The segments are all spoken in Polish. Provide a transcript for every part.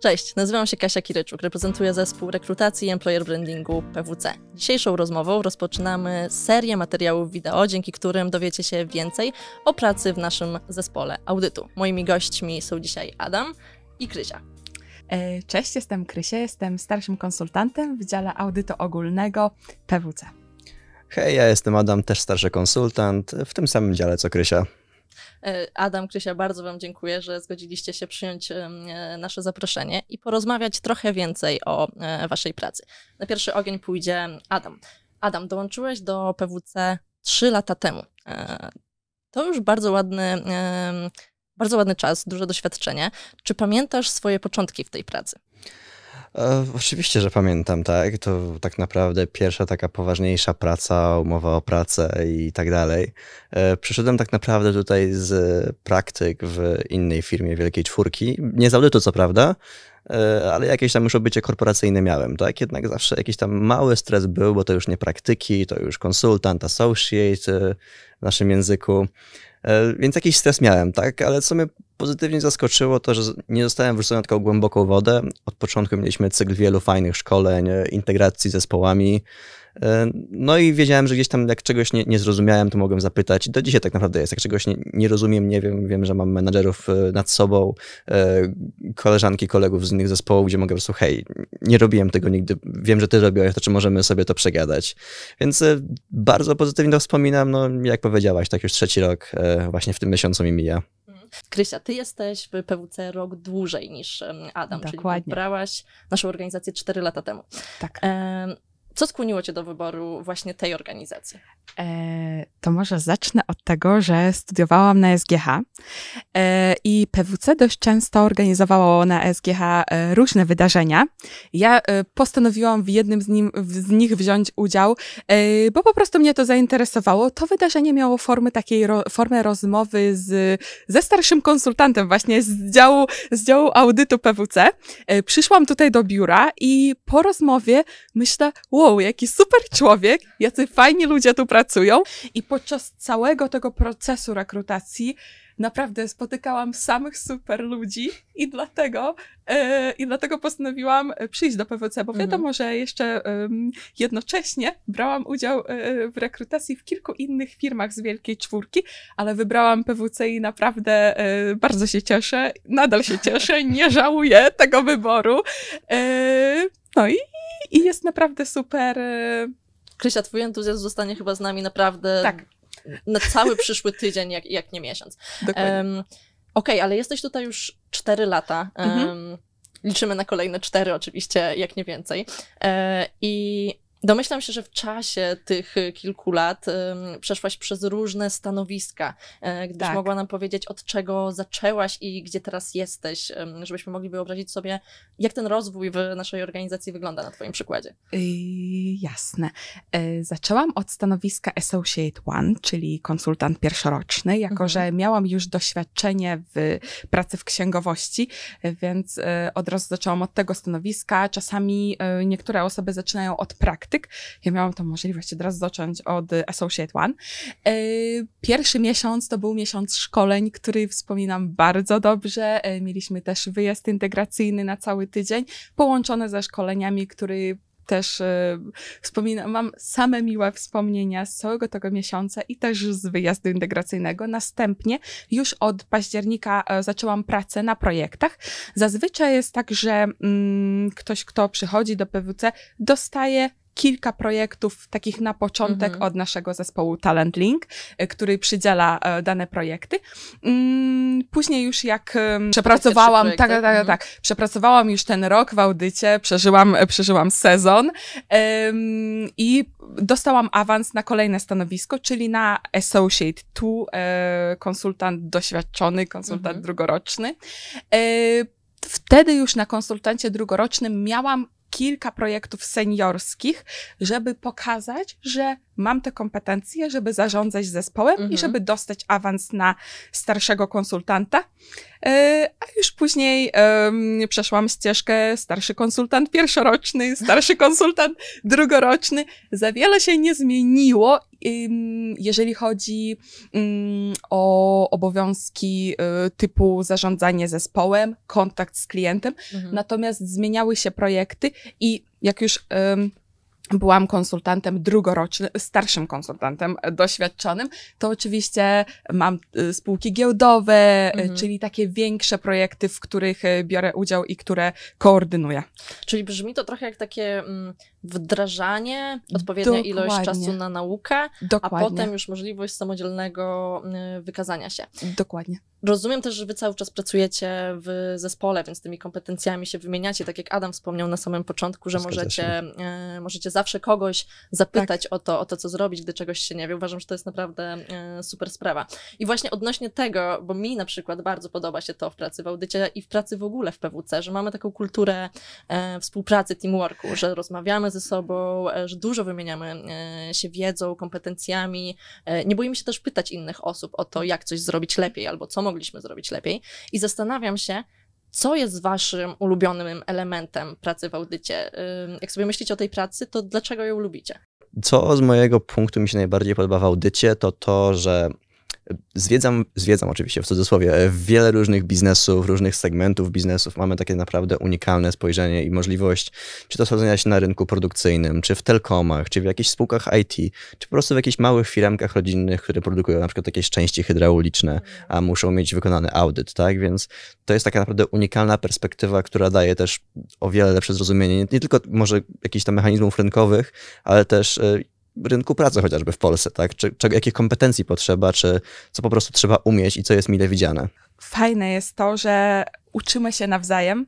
Cześć, nazywam się Kasia Kiryczuk, reprezentuję zespół rekrutacji i employer brandingu PWC. Dzisiejszą rozmową rozpoczynamy serię materiałów wideo, dzięki którym dowiecie się więcej o pracy w naszym zespole audytu. Moimi gośćmi są dzisiaj Adam i Krysia. E, cześć, jestem Krysia, jestem starszym konsultantem w dziale audytu ogólnego PWC. Hej, ja jestem Adam, też starszy konsultant w tym samym dziale co Krysia. E, Adam, Krzysia, bardzo Wam dziękuję, że zgodziliście się przyjąć e, nasze zaproszenie i porozmawiać trochę więcej o e, Waszej pracy. Na pierwszy ogień pójdzie Adam. Adam, dołączyłeś do PWC 3 lata temu. To już bardzo ładny, bardzo ładny czas, duże doświadczenie. Czy pamiętasz swoje początki w tej pracy? E, oczywiście, że pamiętam, tak. To tak naprawdę pierwsza taka poważniejsza praca, umowa o pracę i tak dalej. E, przyszedłem tak naprawdę tutaj z praktyk w innej firmie Wielkiej Czwórki. Nie z audytu, co prawda, e, ale jakieś tam już obycie korporacyjne miałem, tak? Jednak zawsze jakiś tam mały stres był, bo to już nie praktyki, to już konsultant, associate w naszym języku. E, więc jakiś stres miałem, tak? Ale co mnie pozytywnie zaskoczyło, to że nie zostałem wrzucony taką głęboką wodę. Od początku mieliśmy cykl wielu fajnych szkoleń, e, integracji z zespołami, E, no i wiedziałem, że gdzieś tam jak czegoś nie, nie zrozumiałem, to mogłem zapytać. Do dzisiaj tak naprawdę jest. Jak czegoś nie, nie rozumiem, nie wiem, wiem, że mam menadżerów e, nad sobą, e, koleżanki, kolegów z innych zespołów, gdzie mogę po prostu, hej, nie robiłem tego nigdy, wiem, że ty robiłeś, to czy możemy sobie to przegadać. Więc bardzo pozytywnie to wspominam, no jak powiedziałaś, tak już trzeci rok właśnie w tym miesiącu mi mija. Mhm. Krysia, ty jesteś w PWC rok dłużej niż Adam, Dokładnie. czyli brałaś naszą organizację 4 lata temu. Tak. Co skłoniło Cię do wyboru właśnie tej organizacji? E, to może zacznę od tego, że studiowałam na SGH e, i PWC dość często organizowało na SGH e, różne wydarzenia. Ja e, postanowiłam w jednym z, nim, z nich wziąć udział, e, bo po prostu mnie to zainteresowało. To wydarzenie miało formy takiej ro, formę rozmowy z, ze starszym konsultantem właśnie z działu, z działu audytu PWC. Przyszłam tutaj do biura i po rozmowie myślę, wow, wow, jaki super człowiek, jacy fajni ludzie tu pracują. I podczas całego tego procesu rekrutacji naprawdę spotykałam samych super ludzi i dlatego, e, i dlatego postanowiłam e, przyjść do PWC, bo mhm. wiadomo, że jeszcze jednocześnie brałam udział e, w rekrutacji w kilku innych firmach z Wielkiej Czwórki, ale wybrałam PWC i naprawdę bardzo się cieszę, nadal się cieszę, nie żałuję tego wyboru. no i i jest naprawdę super. Y, Krysia, twój entuzjazm zostanie chyba z nami naprawdę tak. na cały przyszły tydzień, jak, jak nie miesiąc. Dokładnie. Um, Okej, okay, ale jesteś tutaj już 4 lata. Um, mhm. Liczymy na kolejne 4 oczywiście, jak nie więcej. E, I Domyślam się, że w czasie tych y, kilku lat um, przeszłaś przez różne stanowiska. E, gdybyś tak. mogła nam powiedzieć, od czego zaczęłaś i gdzie teraz jesteś, um, żebyśmy mogli wyobrazić sobie, jak ten rozwój w naszej organizacji wygląda na Twoim przykładzie. Y, jasne. E, zaczęłam od stanowiska Associate One, czyli konsultant pierwszoroczny, jako mhm. że miałam już doświadczenie w pracy w księgowości, e, więc e, od razu zaczęłam od tego stanowiska. Czasami niektóre osoby zaczynają od praktyk praktyk. Ja miałam tą możliwość od razu zacząć od Associate One. E, pierwszy miesiąc to był miesiąc szkoleń, który wspominam bardzo dobrze. E, mieliśmy też wyjazd integracyjny na cały tydzień, połączone ze szkoleniami, który też y, e, wspominam, mam same miłe wspomnienia z całego tego miesiąca i też z wyjazdu integracyjnego. Następnie już od października y, zaczęłam pracę na projektach. Zazwyczaj jest tak, że y, ktoś, kto przychodzi do PWC, dostaje kilka projektów takich na początek mhm. od naszego zespołu Talent Link, y, który przydziela e, dane projekty. Mm, później już jak przepracowałam, tak, tak, tak, mhm. tak, przepracowałam już ten rok w audycie, przeżyłam, e, przeżyłam sezon i dostałam awans na kolejne stanowisko, czyli na associate tu e, konsultant doświadczony, konsultant mhm. drugoroczny. Wtedy już na konsultancie drugorocznym miałam kilka projektów seniorskich, żeby pokazać, że mam te kompetencje, żeby zarządzać zespołem mhm. i żeby dostać awans na starszego konsultanta. E, a już później um, przeszłam ścieżkę starszy konsultant pierwszoroczny, starszy konsultant drugoroczny. Za wiele się nie zmieniło, jeżeli chodzi um, o obowiązki e, typu zarządzanie zespołem, kontakt z klientem. Mhm. Natomiast zmieniały się projekty i jak już um, byłam konsultantem drugorocznym, starszym konsultantem doświadczonym, to oczywiście mam y, spółki giełdowe, y, mhm. czyli takie większe projekty, w których y, biorę udział i które koordynuję. Czyli brzmi to trochę jak takie mm, wdrażanie, odpowiednia Dokładnie. ilość czasu na naukę, Dokładnie. a potem już możliwość samodzielnego wykazania się. Dokładnie. Rozumiem też, że wy cały czas pracujecie w zespole, więc tymi kompetencjami się wymieniacie, tak jak Adam wspomniał na samym początku, że możecie, e, możecie zawsze kogoś zapytać tak. o, to, o to, co zrobić, gdy czegoś się nie wie. Uważam, że to jest naprawdę e, super sprawa. I właśnie odnośnie tego, bo mi na przykład bardzo podoba się to w pracy w audycie i w pracy w ogóle w PWC, że mamy taką kulturę e, współpracy, teamworku, że rozmawiamy ze sobą, że dużo wymieniamy się wiedzą, kompetencjami. nie boimy się też pytać innych osób o to, jak coś zrobić lepiej albo co mogliśmy zrobić lepiej. I zastanawiam się, co jest waszym ulubionym elementem pracy w audycie? Jak sobie myślicie o tej pracy, to dlaczego ją lubicie? Co z mojego punktu mi się najbardziej podoba w audycie, to to, że Zwiedzam, zwiedzam oczywiście w cudzysłowie e, wiele różnych biznesów, różnych segmentów biznesów. Mamy takie naprawdę unikalne spojrzenie i możliwość, czy to sprawdzenia się na rynku produkcyjnym, czy w telkomach, czy w jakichś spółkach IT, czy po prostu w jakichś małych firmkach rodzinnych, które produkują na przykład jakieś części hydrauliczne, a mhm. muszą mieć wykonany audyt, tak? Więc to jest taka naprawdę unikalna perspektywa, która daje też o wiele lepsze zrozumienie, nie, nie tylko może jakichś tam mechanizmów rynkowych, ale też e, rynku pracy chociażby w Polsce, tak? Czy, czy, jakie kompetencji potrzeba, czy co po prostu trzeba umieć i co jest mile widziane? Fajne jest to, że uczymy się nawzajem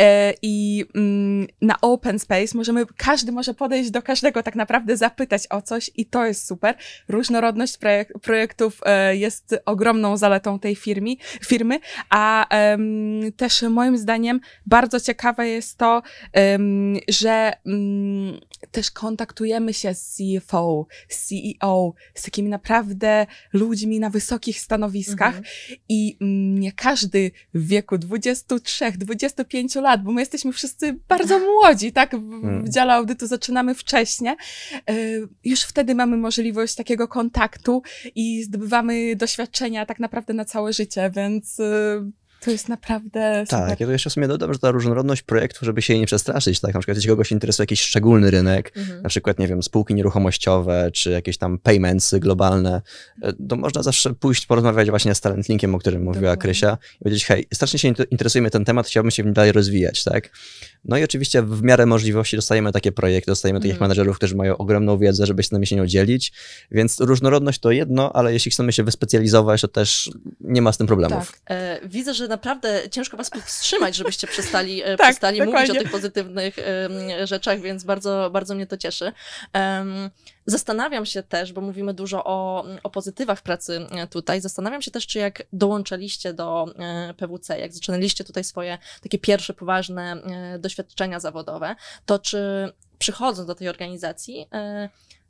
e, i mm, na open space możemy, każdy może podejść do każdego, tak naprawdę zapytać o coś i to jest super. Różnorodność projektów e, jest ogromną zaletą tej firmy, firmy a też moim zdaniem bardzo ciekawe jest to, że mm, też kontaktujemy się z CFO, CEO, z takimi naprawdę ludźmi na wysokich stanowiskach mhm. i mm, nie każdy w wieku 20 23, 25 lat, bo my jesteśmy wszyscy bardzo młodzi, tak? W, w hmm. dziale audytu zaczynamy wcześnie. E, już wtedy mamy możliwość takiego kontaktu i zdobywamy doświadczenia tak naprawdę na całe życie, więc e, to jest naprawdę super. Tak, ja to jeszcze w sumie dodam, że ta różnorodność projektów, żeby się jej nie przestraszyć, tak? Na przykład jeśli kogoś interesuje jakiś szczególny rynek, mhm. na przykład, nie wiem, spółki nieruchomościowe, czy jakieś tam paymentsy globalne, e, to można zawsze pójść porozmawiać właśnie z Talentlinkiem, o którym mówiła Dokładnie. Krysia i powiedzieć, hej, strasznie się interesuje ten temat, chciałbym się w nim dalej rozwijać, tak? No i oczywiście w miarę możliwości dostajemy takie projekty, dostajemy takich managerów, mhm. menedżerów, którzy mają ogromną wiedzę, żeby się z nami się nią dzielić, więc różnorodność to jedno, ale jeśli chcemy się wyspecjalizować, to też nie ma z tym problemów. Tak. E, widzę, że naprawdę ciężko was powstrzymać, żebyście przestali, e, tak, przestali mówić o tych pozytywnych um, rzeczach, więc bardzo, bardzo mnie to cieszy. Um, zastanawiam się też, bo mówimy dużo o, o pozytywach pracy e, tutaj, zastanawiam się też, czy jak dołączaliście do e, PWC, jak zaczynaliście tutaj swoje takie pierwsze poważne doświadczenia zawodowe, to czy przychodząc do tej organizacji,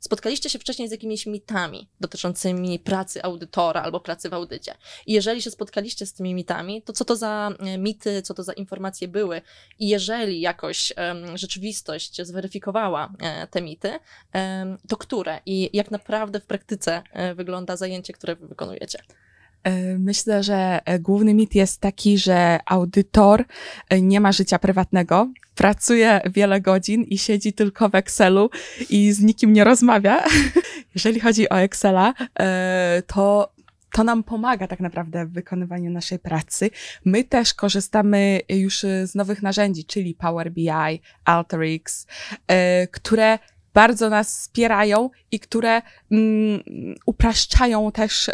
spotkaliście się wcześniej z jakimiś mitami dotyczącymi pracy audytora albo pracy w audycie. I jeżeli się spotkaliście z tymi mitami, to co to za e, mity, co to za informacje były i jeżeli jakoś um, rzeczywistość zweryfikowała e, te mity, e, to które i jak naprawdę w praktyce e, wygląda zajęcie, które wy wykonujecie? E, myślę, że e, główny mit jest taki, że audytor e, nie ma życia prywatnego, pracuje wiele godzin i siedzi tylko w Excelu i z nikim nie rozmawia. Jeżeli chodzi o Excela, to to nam pomaga tak naprawdę w wykonywaniu naszej pracy. My też korzystamy już z nowych narzędzi, czyli Power BI, Alteryx, które bardzo nas wspierają i które mm, upraszczają też y,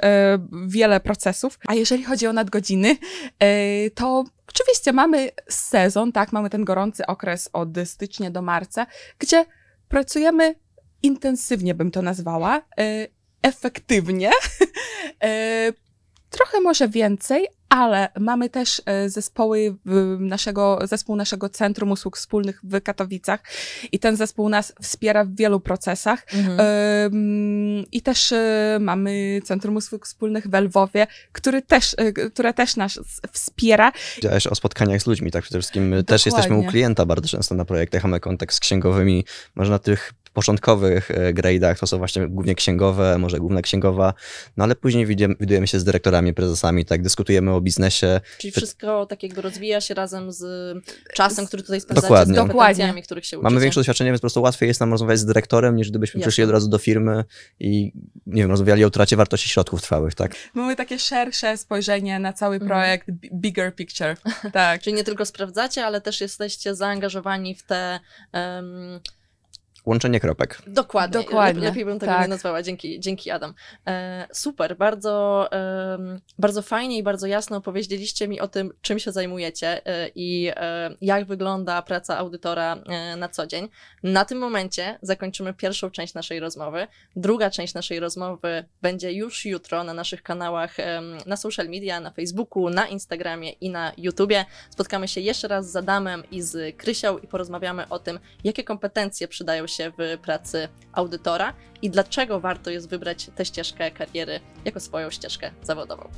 wiele procesów. A jeżeli chodzi o nadgodziny, y, to oczywiście mamy sezon, tak, mamy ten gorący okres od stycznia do marca, gdzie pracujemy intensywnie, bym to nazwała, y, efektywnie. Trochę może więcej, ale mamy też e, zespoły naszego, zespół naszego Centrum Usług Wspólnych w Katowicach i ten zespół nas wspiera w wielu procesach. Mhm. I też e, mamy Centrum Usług Wspólnych w Lwowie, który też, e, które też nas wspiera. Działasz o spotkaniach z ludźmi, tak przede wszystkim. My też jesteśmy u klienta bardzo często na projektach, mamy kontakt z księgowymi. Można tych początkowych e, grade'ach to są właśnie głównie księgowe, może główna księgowa, no ale później widujemy się z dyrektorami, prezesami, tak, dyskutujemy o biznesie. Czyli wszystko tak jakby rozwija się razem z czasem, który tutaj spędzacie, Dokładnie. z kompetencjami, których się uczycie. Mamy większe doświadczenie, więc po prostu łatwiej jest nam rozmawiać z dyrektorem, niż gdybyśmy Jasne. przyszli od razu do firmy i, nie wiem, rozmawiali o utracie wartości środków trwałych, tak? Mamy takie szersze spojrzenie na cały mhm. projekt, bigger picture, tak. Czyli nie tylko sprawdzacie, ale też jesteście zaangażowani w te... Um, łączenie kropek. Dokładnie. Dokładnie. lepiej bym tego tak. nie nazwała. Dzięki, dzięki Adam. E, super, bardzo, e, bardzo fajnie i bardzo jasno opowiedzieliście mi o tym, czym się zajmujecie e, i e, jak wygląda praca audytora e, na co dzień. Na tym momencie zakończymy pierwszą część naszej rozmowy. Druga część naszej rozmowy będzie już jutro na naszych kanałach na social media, na Facebooku, na Instagramie i na YouTubie. Spotkamy się jeszcze raz z Adamem i z Krysią i porozmawiamy o tym, jakie kompetencje przydają się się w pracy audytora i dlaczego warto jest wybrać tę ścieżkę kariery jako swoją ścieżkę zawodową.